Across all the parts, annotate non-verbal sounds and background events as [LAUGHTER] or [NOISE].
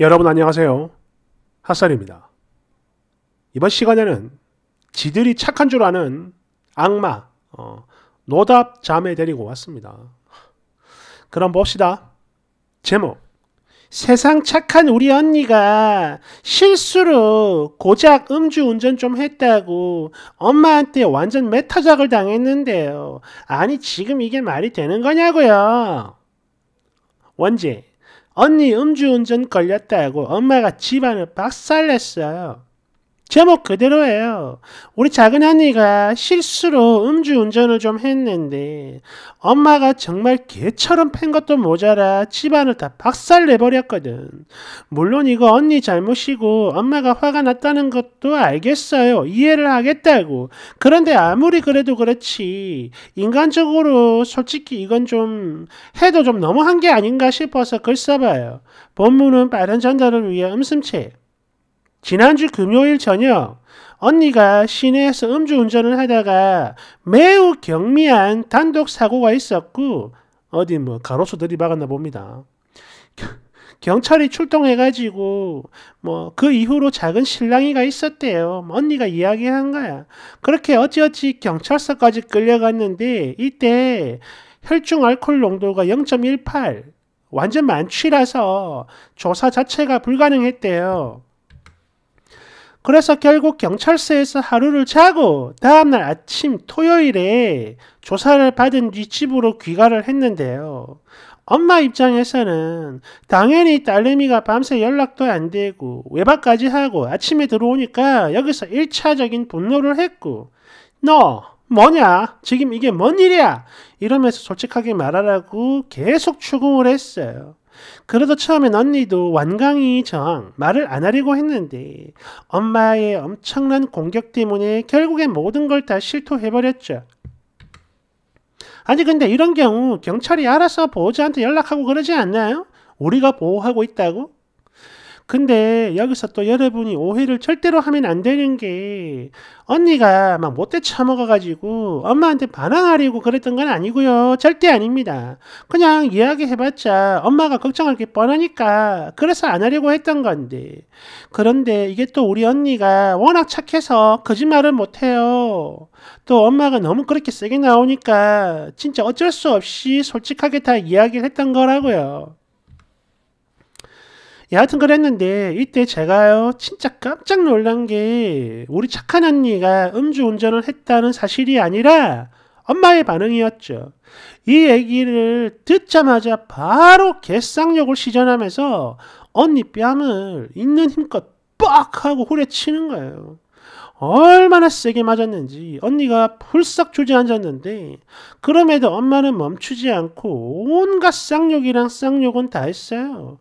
여러분 안녕하세요. 핫살입니다. 이번 시간에는 지들이 착한 줄 아는 악마 어, 노답 자매 데리고 왔습니다. 그럼 봅시다. 제목 세상 착한 우리 언니가 실수로 고작 음주운전 좀 했다고 엄마한테 완전 메타작을 당했는데요. 아니 지금 이게 말이 되는 거냐고요. 원제 언니 음주운전 걸렸다고 엄마가 집안을 박살냈어요. 제목 그대로예요. 우리 작은 언니가 실수로 음주운전을 좀 했는데 엄마가 정말 개처럼 팬 것도 모자라 집안을 다 박살 내버렸거든. 물론 이거 언니 잘못이고 엄마가 화가 났다는 것도 알겠어요. 이해를 하겠다고. 그런데 아무리 그래도 그렇지 인간적으로 솔직히 이건 좀 해도 좀 너무한 게 아닌가 싶어서 글 써봐요. 본문은 빠른 전달을 위해 음성책 지난주 금요일 저녁 언니가 시내에서 음주운전을 하다가 매우 경미한 단독 사고가 있었고 어디 뭐 가로수들이 박았나 봅니다. 경찰이 출동해가지고 뭐 그 이후로 작은 실랑이가 있었대요. 언니가 이야기한 거야. 그렇게 어찌어찌 경찰서까지 끌려갔는데 이때 혈중 알코올 농도가 0.18 완전 만취라서 조사 자체가 불가능했대요. 그래서 결국 경찰서에서 하루를 자고 다음날 아침 토요일에 조사를 받은 뒤 집으로 귀가를 했는데요. 엄마 입장에서는 당연히 딸내미가 밤새 연락도 안 되고 외박까지 하고 아침에 들어오니까 여기서 1차적인 분노를 했고 너 뭐냐? 지금 이게 뭔 일이야? 이러면서 솔직하게 말하라고 계속 추궁을 했어요. 그래도처음엔 언니도 완강히 정 말을 안 하려고 했는데 엄마의 엄청난 공격 때문에 결국엔 모든 걸 다 실토해버렸죠. 아니 근데 이런 경우 경찰이 알아서 보호자한테 연락하고 그러지 않나요? 우리가 보호하고 있다고? 근데 여기서 또 여러분이 오해를 절대로 하면 안 되는 게 언니가 막 못돼 처먹어가지고 엄마한테 반항하려고 그랬던 건 아니고요. 절대 아닙니다. 그냥 이야기해봤자 엄마가 걱정할 게 뻔하니까 그래서 안 하려고 했던 건데 그런데 이게 또 우리 언니가 워낙 착해서 거짓말을 못해요. 또 엄마가 너무 그렇게 세게 나오니까 진짜 어쩔 수 없이 솔직하게 다 이야기를 했던 거라고요. 예, 여하튼 그랬는데 이때 제가요 진짜 깜짝 놀란 게 우리 착한 언니가 음주운전을 했다는 사실이 아니라 엄마의 반응이었죠. 이 얘기를 듣자마자 바로 개쌍욕을 시전하면서 언니 뺨을 있는 힘껏 뻑 하고 후려치는 거예요. 얼마나 세게 맞았는지 언니가 풀썩 주저앉았는데 그럼에도 엄마는 멈추지 않고 온갖 쌍욕이랑 쌍욕은 다 했어요.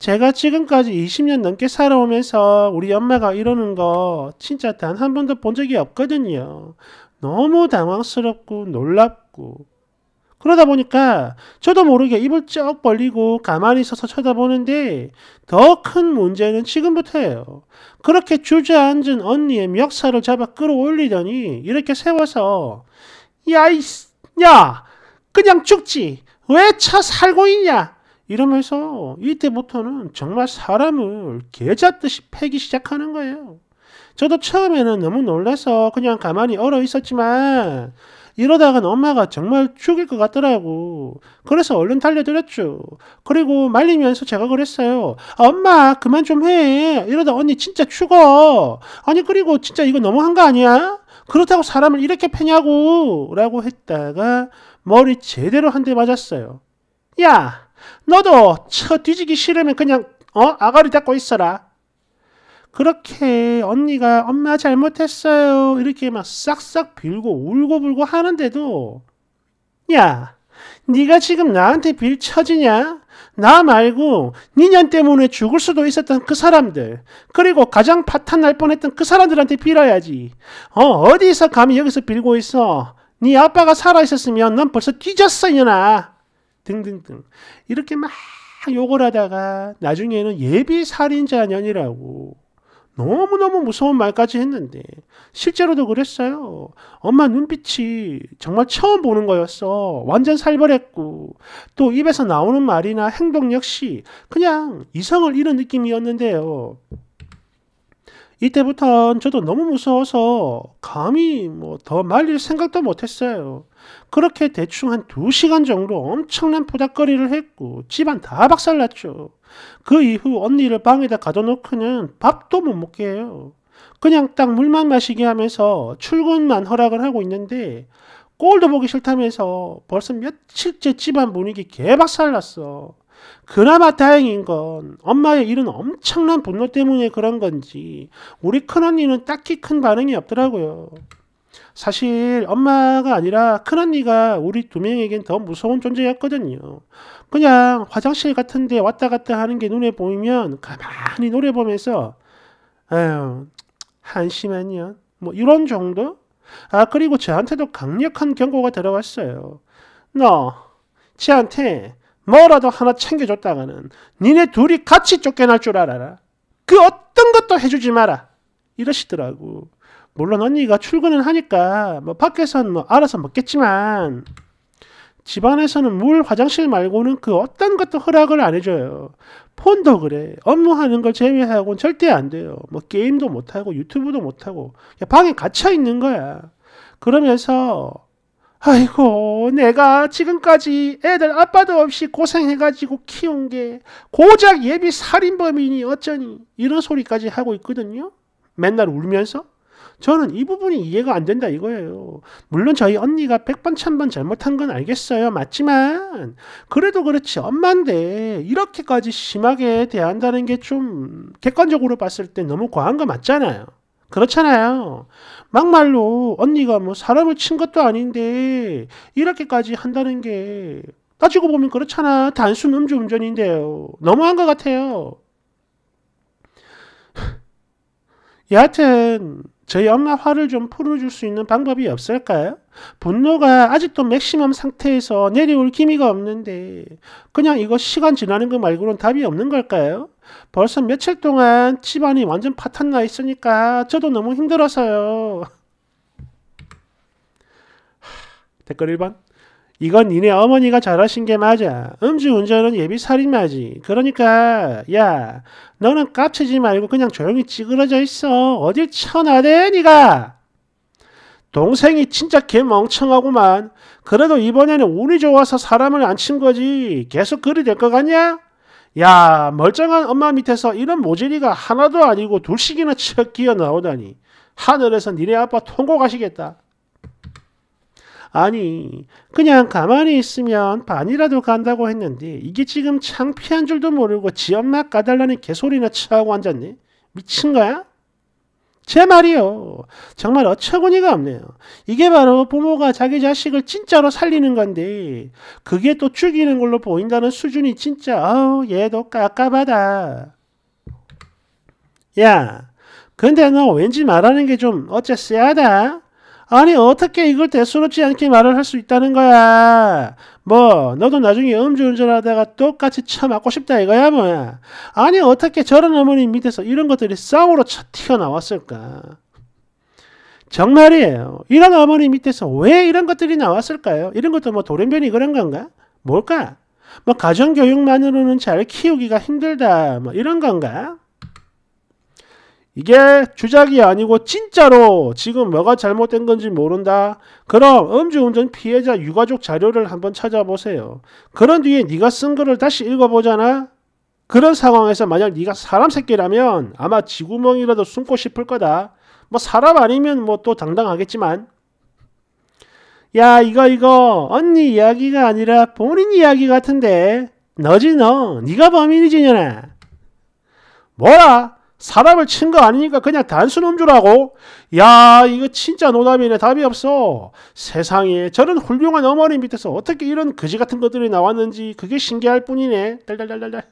제가 지금까지 20년 넘게 살아오면서 우리 엄마가 이러는 거 진짜 단 한 번도 본 적이 없거든요. 너무 당황스럽고 놀랍고. 그러다 보니까 저도 모르게 입을 쩍 벌리고 가만히 서서 쳐다보는데 더 큰 문제는 지금부터예요. 그렇게 주저앉은 언니의 멱살을 잡아 끌어올리더니 이렇게 세워서 야이야 그냥 죽지 왜 차 살고 있냐 이러면서 이때부터는 정말 사람을 개잡듯이 패기 시작하는 거예요. 저도 처음에는 너무 놀라서 그냥 가만히 얼어 있었지만 이러다간 엄마가 정말 죽일 것 같더라고. 그래서 얼른 달려들었죠. 그리고 말리면서 제가 그랬어요. 엄마 그만 좀 해. 이러다 언니 진짜 죽어. 아니 그리고 진짜 이거 너무한 거 아니야? 그렇다고 사람을 이렇게 패냐고 라고 했다가 머리 제대로 한 대 맞았어요. 야 너도 처 뒤지기 싫으면 그냥 어 아가리 잡고 있어라. 그렇게 언니가 엄마 잘못했어요 이렇게 막 싹싹 빌고 울고불고 하는데도 야 네가 지금 나한테 빌쳐지냐? 나 말고 니년 때문에 죽을 수도 있었던 그 사람들 그리고 가장 파탄 날 뻔했던 그 사람들한테 빌어야지 어 어디서 감히 여기서 빌고 있어 네 아빠가 살아있었으면 넌 벌써 뒤졌어 이년아 등등등 이렇게 막 욕을 하다가 나중에는 예비 살인자년이라고 너무너무 무서운 말까지 했는데 실제로도 그랬어요. 엄마 눈빛이 정말 처음 보는 거였어. 완전 살벌했고 또 입에서 나오는 말이나 행동 역시 그냥 이성을 잃은 느낌이었는데요. 이때부턴 저도 너무 무서워서 감히 뭐 더 말릴 생각도 못했어요. 그렇게 대충 한 두시간 정도 엄청난 포닥거리를 했고 집안 다 박살났죠. 그 이후 언니를 방에다 가둬놓고는 밥도 못 먹게 해요. 그냥 딱 물만 마시게 하면서 출근만 허락을 하고 있는데 꼴도 보기 싫다면서 벌써 며칠째 집안 분위기 개박살났어. 그나마 다행인 건 엄마의 이런 엄청난 분노 때문에 그런 건지 우리 큰언니는 딱히 큰 반응이 없더라고요. 사실 엄마가 아니라 큰언니가 우리 두 명에겐 더 무서운 존재였거든요. 그냥 화장실 같은데 왔다 갔다 하는 게 눈에 보이면 가만히 노래 보면서 아유 한심하냐뭐 이런 정도? 아 그리고 저한테도 강력한 경고가 들어왔어요. 너 쟤한테 뭐라도 하나 챙겨줬다가는 니네 둘이 같이 쫓겨날 줄 알아라. 그 어떤 것도 해주지 마라. 이러시더라고. 물론 언니가 출근은 하니까 뭐 밖에서는 뭐 알아서 먹겠지만 집안에서는 물 화장실 말고는 그 어떤 것도 허락을 안 해줘요. 폰도 그래. 업무하는 걸 제외하고는 절대 안 돼요. 뭐 게임도 못하고 유튜브도 못하고 방에 갇혀 있는 거야. 그러면서 아이고 내가 지금까지 애들 아빠도 없이 고생해가지고 키운 게 고작 예비 살인범이니 어쩌니 이런 소리까지 하고 있거든요. 맨날 울면서 저는 이 부분이 이해가 안 된다 이거예요. 물론 저희 언니가 백번 천번 잘못한 건 알겠어요. 맞지만 그래도 그렇지 엄마인데 이렇게까지 심하게 대한다는 게 좀 객관적으로 봤을 때 너무 과한 거 맞잖아요. 그렇잖아요. 막말로 언니가 뭐 사람을 친 것도 아닌데 이렇게까지 한다는 게 따지고 보면 그렇잖아. 단순 음주운전인데요. 너무한 것 같아요. [LAUGHS] 여하튼 저희 엄마 화를 좀 풀어줄 수 있는 방법이 없을까요? 분노가 아직도 맥시멈 상태에서 내려올 기미가 없는데 그냥 이거 시간 지나는 거 말고는 답이 없는 걸까요? 벌써 며칠 동안 집안이 완전 파탄나 있으니까 저도 너무 힘들어서요. 댓글 1번 이건 니네 어머니가 잘하신 게 맞아. 음주운전은 예비 살인마지. 그러니까 야 너는 깝치지 말고 그냥 조용히 찌그러져 있어. 어딜 쳐나대 니가. 동생이 진짜 개 멍청하구만. 그래도 이번에는 운이 좋아서 사람을 안 친 거지. 계속 그리 될 것 같냐? 야 멀쩡한 엄마 밑에서 이런 모질이가 하나도 아니고 둘씩이나 척 기어 나오다니. 하늘에서 니네 아빠 통곡하시겠다. 아니, 그냥 가만히 있으면 반이라도 간다고 했는데 이게 지금 창피한 줄도 모르고 지엄마 까달라는 개소리나 치하고 앉았네? 미친 거야? 제 말이요. 정말 어처구니가 없네요. 이게 바로 부모가 자기 자식을 진짜로 살리는 건데 그게 또 죽이는 걸로 보인다는 수준이 진짜 어우 얘도 까까하다 야, 근데 너 왠지 말하는 게 좀 어째 쎄하다? 아니 어떻게 이걸 대수롭지 않게 말을 할 수 있다는 거야. 뭐 너도 나중에 음주운전하다가 똑같이 차 맞고 싶다 이거야 뭐야. 아니 어떻게 저런 어머니 밑에서 이런 것들이 싸우러 차 튀어나왔을까. 정말이에요. 이런 어머니 밑에서 왜 이런 것들이 나왔을까요? 이런 것도 뭐 돌연변이 그런 건가? 뭘까? 뭐 가정교육만으로는 잘 키우기가 힘들다 뭐 이런 건가? 이게 주작이 아니고 진짜로 지금 뭐가 잘못된 건지 모른다. 그럼 음주운전 피해자 유가족 자료를 한번 찾아보세요. 그런 뒤에 네가 쓴 글을 다시 읽어보잖아. 그런 상황에서 만약 네가 사람 새끼라면 아마 지구멍이라도 숨고 싶을 거다. 뭐 사람 아니면 뭐 또 당당하겠지만 야 이거 이거 언니 이야기가 아니라 본인 이야기 같은데 너지 너 네가 범인이지 년아 뭐라 사람을 친 거 아니니까 그냥 단순 음주라고? 야, 이거 진짜 노답이네. 답이 없어. 세상에 저런 훌륭한 어머니 밑에서 어떻게 이런 거지 같은 것들이 나왔는지 그게 신기할 뿐이네. 달달달달달.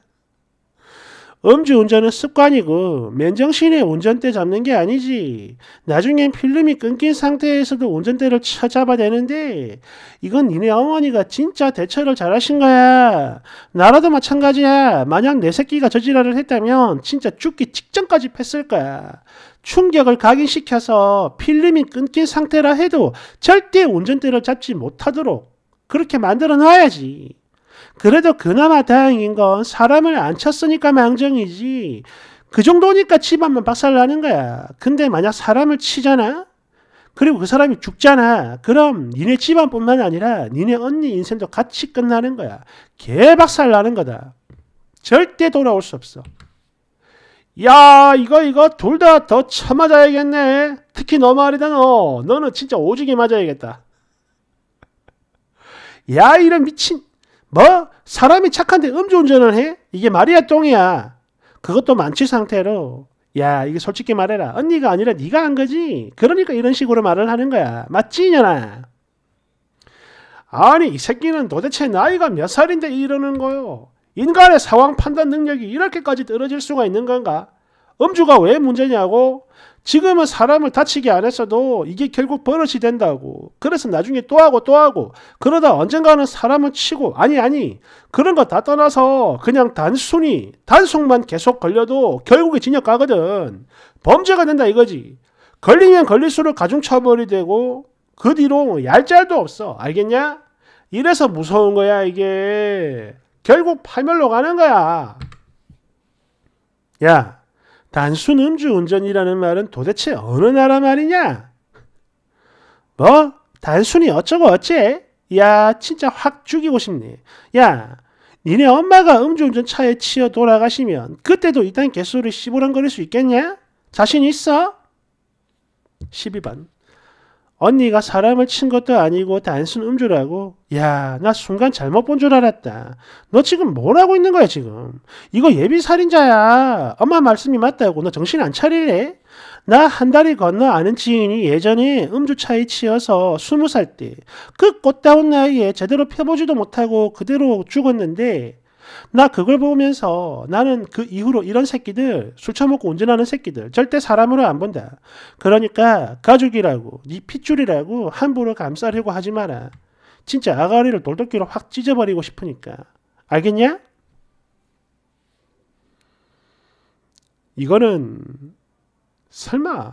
음주운전은 습관이고 맨정신에 운전대 잡는 게 아니지. 나중엔 필름이 끊긴 상태에서도 운전대를 찾아봐 되는데 이건 니네 어머니가 진짜 대처를 잘하신 거야. 나라도 마찬가지야. 만약 내 새끼가 저지랄을 했다면 진짜 죽기 직전까지 팼을 거야. 충격을 각인시켜서 필름이 끊긴 상태라 해도 절대 운전대를 잡지 못하도록 그렇게 만들어 놔야지. 그래도 그나마 다행인 건 사람을 안 쳤으니까 망정이지. 그 정도니까 집안만 박살나는 거야. 근데 만약 사람을 치잖아? 그리고 그 사람이 죽잖아. 그럼 니네 집안뿐만 아니라 니네 언니 인생도 같이 끝나는 거야. 개박살 나는 거다. 절대 돌아올 수 없어. 야 이거 이거 둘 다 더 쳐맞아야겠네. 특히 너 말이다 너. 너는 진짜 오죽이 맞아야겠다. 야 이런 미친 뭐? 사람이 착한데 음주운전을 해? 이게 말이야 똥이야. 그것도 만취 상태로. 야 이게 솔직히 말해라. 언니가 아니라 네가 한 거지. 그러니까 이런 식으로 말을 하는 거야. 맞지 년아? 아니 이 새끼는 도대체 나이가 몇 살인데 이러는 거요. 인간의 상황 판단 능력이 이렇게까지 떨어질 수가 있는 건가? 음주가 왜 문제냐고? 지금은 사람을 다치게 안 했어도 이게 결국 버릇이 된다고. 그래서 나중에 또 하고 또 하고. 그러다 언젠가는 사람은 치고. 아니, 아니. 그런 거 다 떠나서 그냥 단순히 단속만 계속 걸려도 결국에 진역 가거든. 범죄가 된다 이거지. 걸리면 걸릴수록 가중처벌이 되고 그 뒤로 얄짤도 없어. 알겠냐? 이래서 무서운 거야, 이게. 결국 파멸로 가는 거야. 야, 단순 음주 운전이라는 말은 도대체 어느 나라 말이냐? 뭐? 단순히 어쩌고 어째? 야, 진짜 확 죽이고 싶니? 야, 니네 엄마가 음주운전 차에 치여 돌아가시면 그때도 이딴 개소리 시부랑거릴수 있겠냐? 자신 있어? 12번. 언니가 사람을 친 것도 아니고 단순 음주라고? 야, 나 순간 잘못 본 줄 알았다. 너 지금 뭘 하고 있는 거야, 지금? 이거 예비 살인자야. 엄마 말씀이 맞다고. 너 정신 안 차릴래? 나 한 달이 건너 아는 지인이 예전에 음주차에 치여서 스무 살 때, 그 꽃다운 나이에 제대로 펴보지도 못하고 그대로 죽었는데, 나 그걸 보면서 나는 그 이후로 이런 새끼들 술 처먹고 운전하는 새끼들 절대 사람으로 안 본다. 그러니까 가족이라고네 핏줄이라고 함부로 감싸려고 하지 마라. 진짜 아가리를 돌도끼로 확 찢어버리고 싶으니까. 알겠냐? 이거는 설마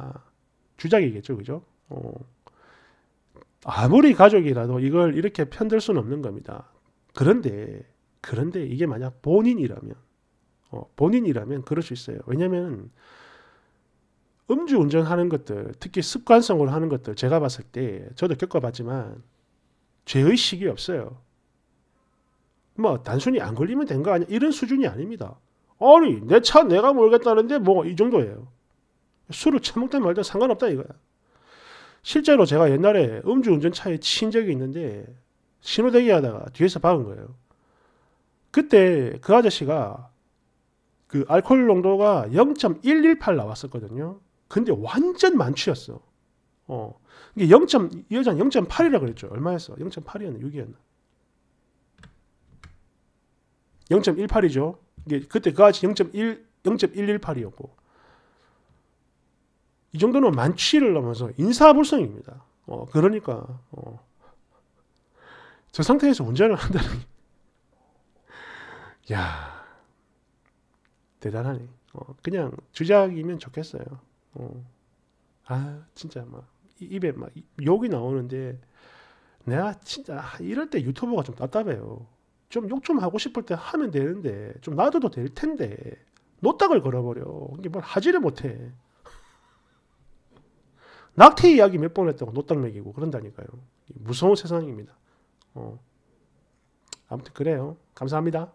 주작이겠죠, 그죠? 어. 아무리 가족이라도 이걸 이렇게 편들 수는 없는 겁니다. 그런데 그런데 이게 만약 본인이라면 어, 본인이라면 그럴 수 있어요. 왜냐하면 음주 운전하는 것들, 특히 습관성으로 하는 것들 제가 봤을 때 저도 겪어봤지만 죄의식이 없어요. 뭐 단순히 안 걸리면 된 거 아니야 이런 수준이 아닙니다. 아니 내 차 내가 몰겠다는데 뭐 이 정도예요. 술을 처먹든 말든 상관없다 이거야. 실제로 제가 옛날에 음주운전차에 친 적이 있는데 신호대기 하다가 뒤에서 박은 거예요. 그때 그 아저씨가 그 알코올 농도가 0.118 나왔었거든요. 근데 완전 만취였어. 어. 이게 0. 이 여자는 0.8이라 그랬죠. 얼마였어? 0.8이었나? 6이었나? 0.18이죠. 이게 그때 그 아저씨 0.1 0.118이었고 이 정도는 만취를 넘어서 인사불성입니다. 어, 그러니까 어. 저 상태에서 운전을 한다는 야 대단하네. 어, 그냥 주작이면 좋겠어요. 어. 아 진짜 막 입에 막 욕이 나오는데 내가 진짜 아, 이럴 때 유튜버가 좀 답답해요. 좀 욕 좀 하고 싶을 때 하면 되는데 좀 놔둬도 될 텐데 노딱을 걸어버려. 이게 뭘 하지를 못해. 낙태 이야기 몇 번 했다고 노딱 먹이고 그런다니까요. 무서운 세상입니다. 어. 아무튼 그래요. 감사합니다.